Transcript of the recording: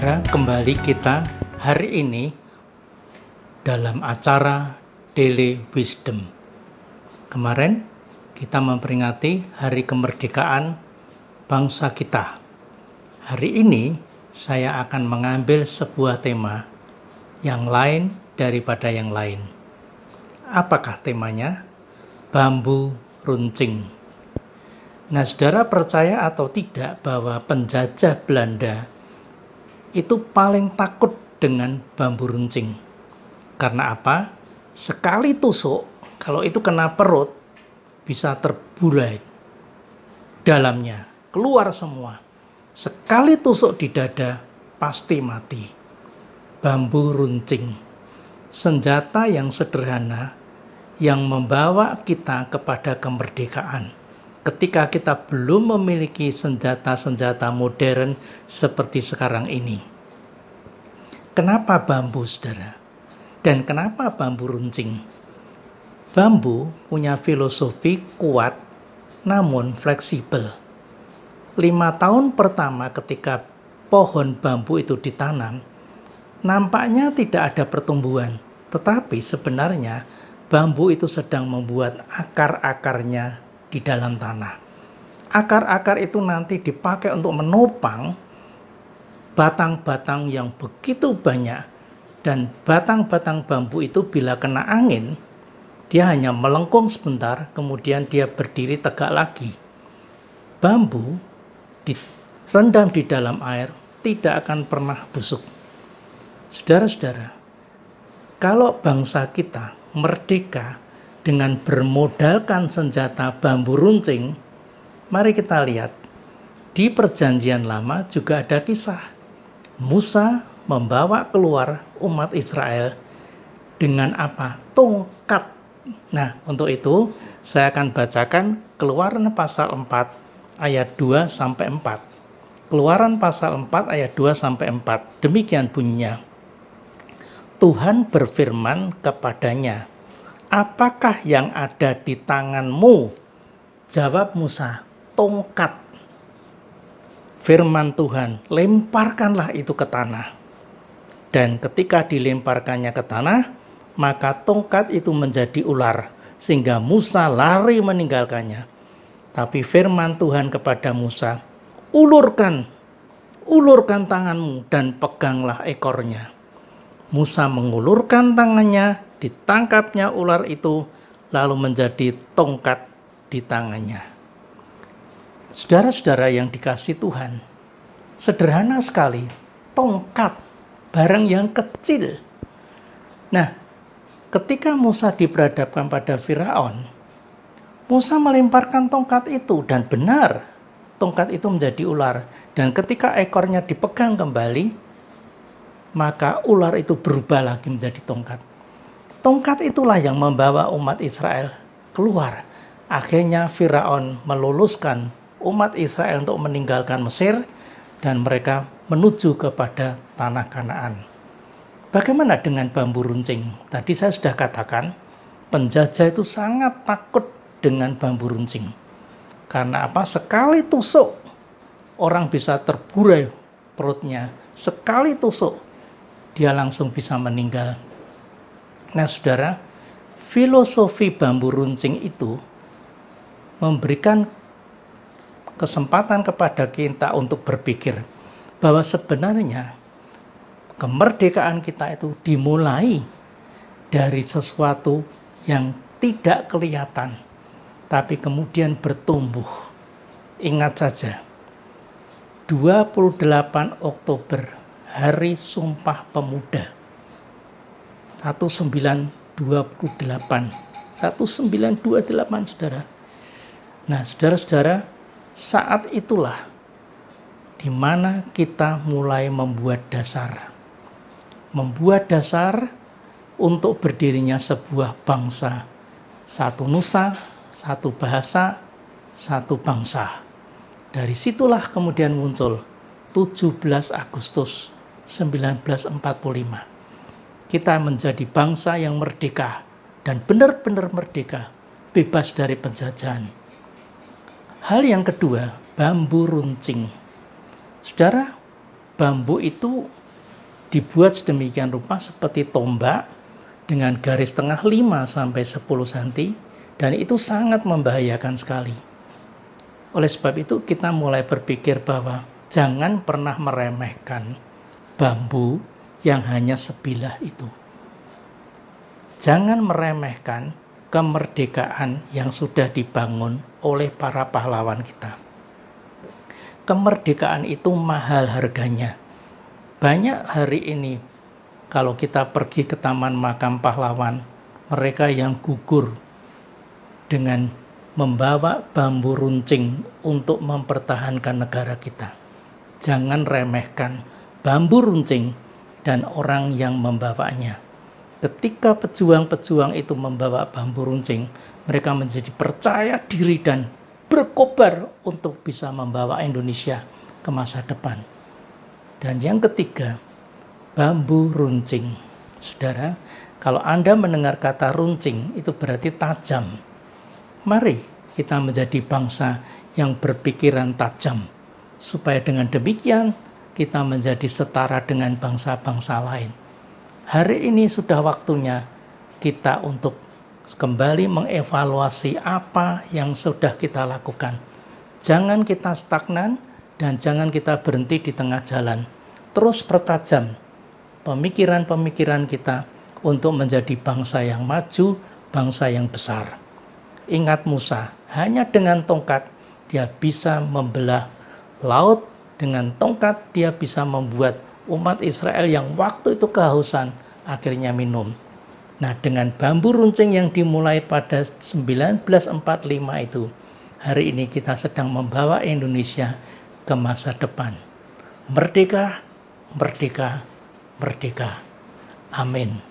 saudara, kembali kita hari ini dalam acara Daily Wisdom. Kemarin kita memperingati hari kemerdekaan bangsa kita. Hari ini saya akan mengambil sebuah tema yang lain daripada yang lain. Apakah temanya? Bambu runcing. Nah, saudara percaya atau tidak bahwa penjajah Belanda itu paling takut dengan bambu runcing. Karena apa? Sekali tusuk, kalau itu kena perut, bisa terburai dalamnya, keluar semua. Sekali tusuk di dada, pasti mati. Bambu runcing, senjata yang sederhana yang membawa kita kepada kemerdekaan ketika kita belum memiliki senjata-senjata modern seperti sekarang ini. Kenapa bambu, saudara? Dan kenapa bambu runcing? Bambu punya filosofi kuat namun fleksibel. Lima tahun pertama ketika pohon bambu itu ditanam, nampaknya tidak ada pertumbuhan. Tetapi sebenarnya bambu itu sedang membuat akar-akarnya di dalam tanah. Akar-akar itu nanti dipakai untuk menopang batang-batang yang begitu banyak dan batang-batang bambu itu bila kena angin dia hanya melengkung sebentar kemudian dia berdiri tegak lagi. Bambu direndam di dalam air tidak akan pernah busuk. Saudara-saudara, kalau bangsa kita merdeka dengan bermodalkan senjata bambu runcing, mari kita lihat di Perjanjian Lama juga ada kisah Musa membawa keluar umat Israel dengan apa? Tongkat. Nah, untuk itu saya akan bacakan Keluaran pasal 4 ayat 2 sampai 4. Keluaran pasal 4 ayat 2 sampai 4. Demikian bunyinya. Tuhan berfirman kepadanya, apakah yang ada di tanganmu? Jawab Musa, tongkat. Firman Tuhan, lemparkanlah itu ke tanah. Dan ketika dilemparkannya ke tanah, maka tongkat itu menjadi ular, sehingga Musa lari meninggalkannya. Tapi firman Tuhan kepada Musa, ulurkan, ulurkan tanganmu dan peganglah ekornya. Musa mengulurkan tangannya ditangkapnya ular itu lalu menjadi tongkat di tangannya. Saudara-saudara yang dikasih Tuhan, sederhana sekali, tongkat, barang yang kecil. Nah, ketika Musa diperhadapkan pada Firaun, Musa melemparkan tongkat itu dan benar tongkat itu menjadi ular dan ketika ekornya dipegang kembali maka ular itu berubah lagi menjadi tongkat. Tongkat itulah yang membawa umat Israel keluar. Akhirnya Firaun meluluskan umat Israel untuk meninggalkan Mesir dan mereka menuju kepada tanah Kanaan. Bagaimana dengan bambu runcing? Tadi saya sudah katakan, penjajah itu sangat takut dengan bambu runcing. Karena apa? Sekali tusuk, orang bisa terburai perutnya. Sekali tusuk, dia langsung bisa meninggal Nah, saudara, filosofi bambu runcing itu memberikan kesempatan kepada kita untuk berpikir bahwa sebenarnya kemerdekaan kita itu dimulai dari sesuatu yang tidak kelihatan, tapi kemudian bertumbuh. Ingat saja, 28 Oktober, Hari Sumpah Pemuda 1928. 1928 saudara. Nah saudara-saudara saat itulah di mana kita mulai membuat dasar. Membuat dasar untuk berdirinya sebuah bangsa. Satu nusa, satu bahasa, satu bangsa. Dari situlah kemudian muncul 17 Agustus 1945 kita menjadi bangsa yang merdeka dan benar-benar merdeka, bebas dari penjajahan. Hal yang kedua, bambu runcing. Saudara, bambu itu dibuat sedemikian rupa seperti tombak dengan garis tengah 5 sampai 10 cm dan itu sangat membahayakan sekali. Oleh sebab itu kita mulai berpikir bahwa jangan pernah meremehkan bambu yang hanya sebilah itu. Jangan meremehkan kemerdekaan yang sudah dibangun oleh para pahlawan kita. Kemerdekaan itu mahal harganya. Banyak hari ini, kalau kita pergi ke Taman Makam Pahlawan, mereka yang gugur dengan membawa bambu runcing untuk mempertahankan negara kita. Jangan remehkan bambu runcing dan orang yang membawanya. Ketika pejuang-pejuang itu membawa bambu runcing, mereka menjadi percaya diri dan berkobar untuk bisa membawa Indonesia ke masa depan. Dan yang ketiga, bambu runcing. Saudara, kalau Anda mendengar kata runcing, itu berarti tajam. Mari kita menjadi bangsa yang berpikiran tajam, supaya dengan demikian kita menjadi setara dengan bangsa-bangsa lain. Hari ini sudah waktunya kita untuk kembali mengevaluasi apa yang sudah kita lakukan. Jangan kita stagnan dan jangan kita berhenti di tengah jalan. Terus pertajam pemikiran-pemikiran kita untuk menjadi bangsa yang maju, bangsa yang besar. Ingat Musa, hanya dengan tongkat dia bisa membelah laut dengan tongkat dia bisa membuat umat Israel yang waktu itu kehausan akhirnya minum. Nah, dengan bambu runcing yang dimulai pada 1945 itu, hari ini kita sedang membawa Indonesia ke masa depan. Merdeka, merdeka, merdeka. Amin.